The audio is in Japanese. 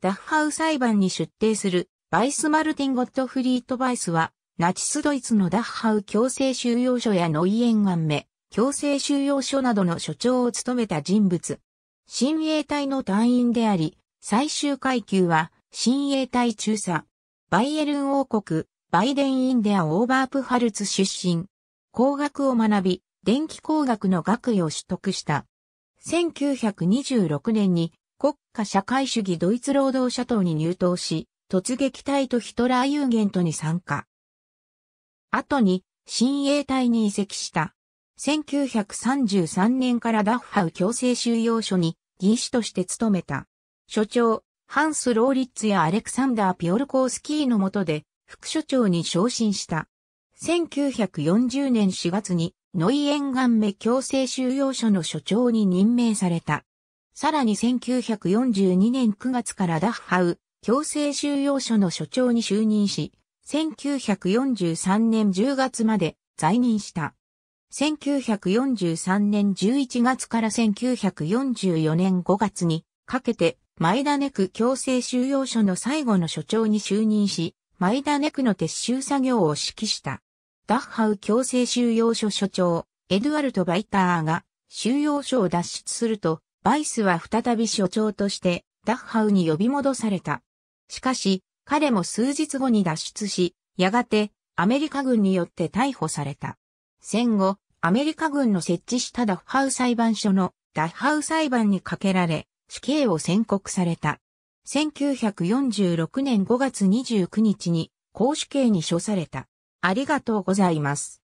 ダッハウ裁判に出廷する、バイス・マルティン・ゴットフリート・バイスは、ナチスドイツのダッハウ強制収容所やノイエンガンメ、強制収容所などの所長を務めた人物。親衛隊の隊員であり、最終階級は、親衛隊中佐。バイエルン王国、バイデン・インデア・オーバープハルツ出身。工学を学び、電気工学の学位を取得した。1926年に国家社会主義ドイツ労働者党に入党し、突撃隊とヒトラーユーゲントに参加。後に、新衛隊に移籍した。1933年からダッハウ強制収容所に議士として勤めた。所長、ハンス・ローリッツやアレクサンダー・ピオルコースキーの下で副所長に昇進した。1940年4月にノイエンガンメ強制収容所の所長に任命された。さらに1942年9月からダッハウ強制収容所の所長に就任し、1943年10月まで在任した。1943年11月から1944年5月にかけて、前田ネ区強制収容所の最後の所長に就任し、前田ネ区の撤収作業を指揮した。ダッハウ強制収容所所長、エドゥアルト・バイターが収容所を脱出すると、バイスは再び所長としてダッハウに呼び戻された。しかし、彼も数日後に脱出し、やがてアメリカ軍によって逮捕された。戦後、アメリカ軍の設置したダッハウ裁判所のダッハウ裁判にかけられ、死刑を宣告された。1946年5月29日に公主刑に処された。ありがとうございます。